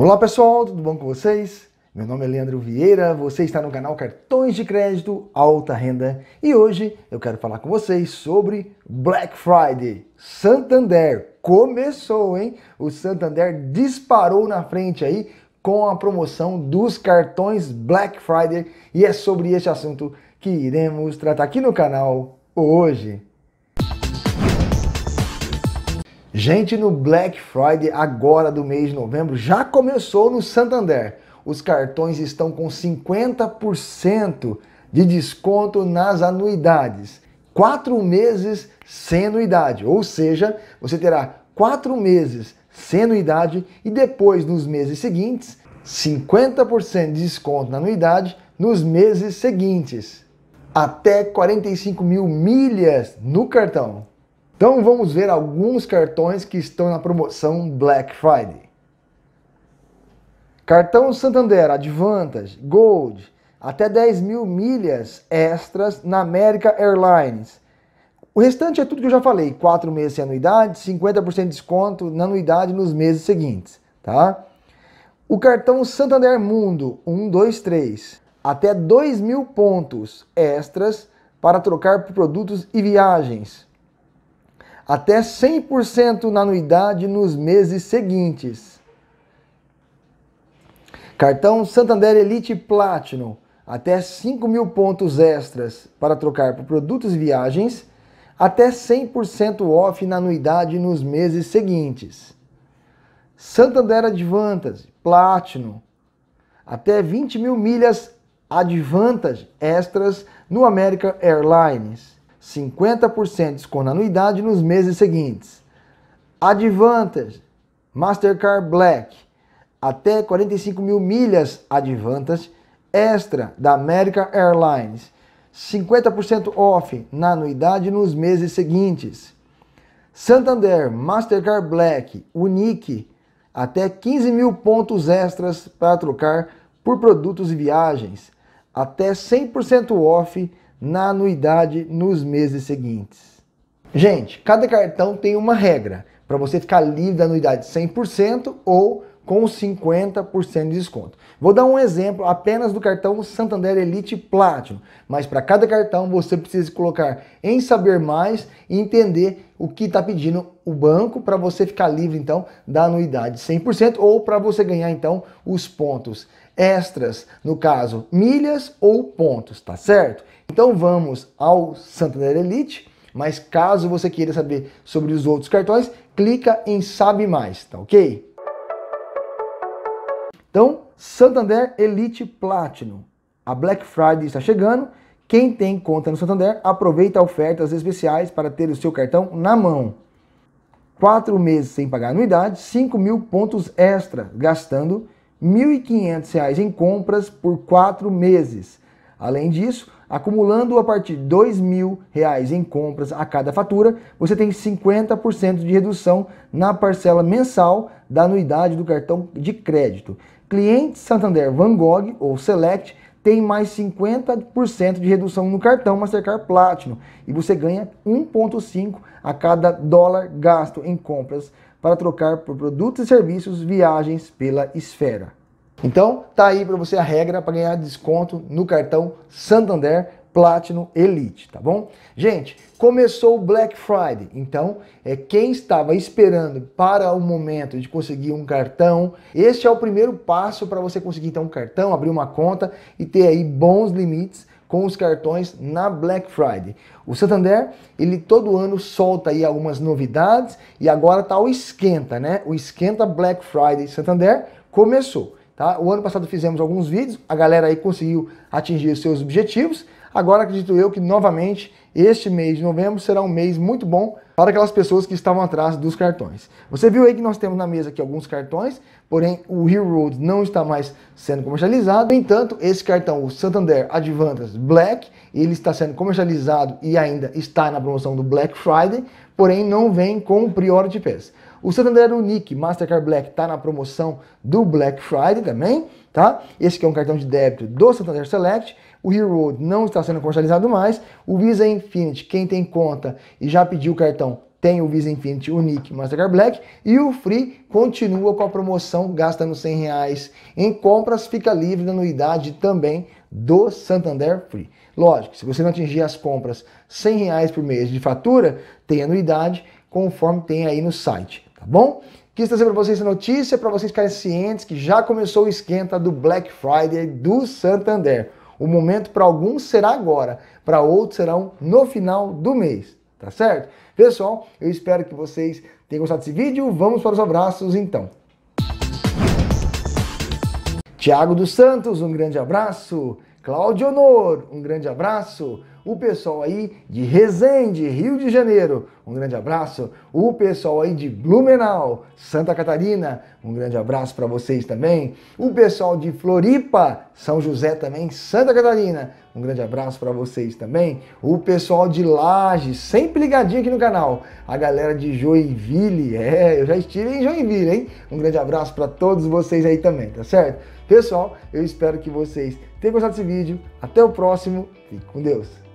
Olá pessoal, tudo bom com vocês? Meu nome é Leandro Vieira, você está no canal Cartões de Crédito Alta Renda e hoje eu quero falar com vocês sobre Black Friday. Santander começou, hein? O Santander disparou na frente aí com a promoção dos cartões Black Friday e é sobre este assunto que iremos tratar aqui no canal hoje. Gente, no Black Friday agora do mês de novembro já começou no Santander. Os cartões estão com 50% de desconto nas anuidades. Quatro meses sem anuidade, ou seja, você terá quatro meses sem anuidade e depois, nos meses seguintes, 50% de desconto na anuidade nos meses seguintes. Até 45 mil milhas no cartão. Então vamos ver alguns cartões que estão na promoção Black Friday. Cartão Santander Advantage Gold, até 10 mil milhas extras na America Airlines. O restante é tudo que eu já falei: 4 meses sem anuidade, 50% de desconto na anuidade nos meses seguintes. Tá? O cartão Santander Mundo 123, até 2 mil pontos extras para trocar por produtos e viagens até 100% na anuidade nos meses seguintes. Cartão Santander Elite Platinum, até 5 mil pontos extras para trocar por produtos e viagens, até 100% off na anuidade nos meses seguintes. Santander Advantage Platinum, até 20 mil milhas Advantage extras no American Airlines 50% de desconto na anuidade nos meses seguintes. Advantage, Mastercard Black, até 45 mil milhas Advantage extra da American Airlines, 50% off na anuidade nos meses seguintes. Santander, Mastercard Black, Unique, até 15 mil pontos extras para trocar por produtos e viagens, até 100% off na anuidade nos meses seguintes. Gente, cada cartão tem uma regra para você ficar livre da anuidade 100% ou com 50% de desconto. Vou dar um exemplo apenas do cartão Santander Elite Platinum, mas para cada cartão você precisa colocar em saber mais e entender o que está pedindo o banco para você ficar livre então da anuidade 100% ou para você ganhar então os pontos extras, no caso milhas ou pontos, tá certo? Então vamos ao Santander Elite. Mas caso você queira saber sobre os outros cartões, clica em Sabe Mais, tá ok? Então, Santander Elite Platinum. A Black Friday está chegando. Quem tem conta no Santander, aproveita ofertas especiais para ter o seu cartão na mão. 4 meses sem pagar anuidade, 5 mil pontos extra, gastando R$ 1.500 em compras por 4 meses. Além disso, acumulando a partir de R$ 2.000 em compras a cada fatura, você tem 50% de redução na parcela mensal da anuidade do cartão de crédito. Cliente Santander Van Gogh ou Select tem mais 50% de redução no cartão Mastercard Platinum e você ganha 1,5 a cada dólar gasto em compras para trocar por produtos e serviços viagens pela esfera. Então, tá aí para você a regra para ganhar desconto no cartão Santander Platinum Elite, tá bom? Gente, começou o Black Friday, então é quem estava esperando para o momento de conseguir um cartão, este é o primeiro passo para você conseguir então um cartão, abrir uma conta e ter aí bons limites com os cartões na Black Friday. O Santander, ele todo ano solta aí algumas novidades e agora tá o esquenta, né? O esquenta Black Friday Santander começou, tá? O ano passado fizemos alguns vídeos, a galera aí conseguiu atingir os seus objetivos Agora acredito eu que novamente este mês de novembro será um mês muito bom para aquelas pessoas que estavam atrás dos cartões. Você viu aí que nós temos na mesa aqui alguns cartões, porém o Rio Road não está mais sendo comercializado. No entanto, esse cartão, o Santander Advantas Black, ele está sendo comercializado e ainda está na promoção do Black Friday, porém não vem com Priority Pass. O Santander Unique Mastercard Black está na promoção do Black Friday também tá? Esse é um cartão de débito do Santander Select. O Road não está sendo comercializado mais. O Visa Infinity, quem tem conta e já pediu o cartão, tem o Visa Infinity Unique Mastercard Black. E o Free continua com a promoção gastando 100 reais em compras, fica livre da anuidade também do Santander Free. Lógico, se você não atingir as compras 100 reais por mês de fatura, tem anuidade, conforme tem aí no site, tá bom? Quis trazer para vocês essa notícia para vocês ficarem cientes que já começou o esquenta do Black Friday do Santander. O momento para alguns será agora, para outros serão no final do mês, tá certo? Pessoal, eu espero que vocês tenham gostado desse vídeo. Vamos para os abraços então. Tiago dos Santos, um grande abraço. Cláudio Honor, um grande abraço. O pessoal aí de Resende, Rio de Janeiro, um grande abraço. O pessoal aí de Blumenau, Santa Catarina, um grande abraço para vocês também. O pessoal de Floripa, São José também, Santa Catarina, um grande abraço para vocês também. O pessoal de Laje, sempre ligadinho aqui no canal. A galera de Joinville, é, eu já estive em Joinville, hein? Um grande abraço para todos vocês aí também, tá certo? Pessoal, eu espero que vocês Tenha gostado desse vídeo. Até o próximo. Fique com Deus.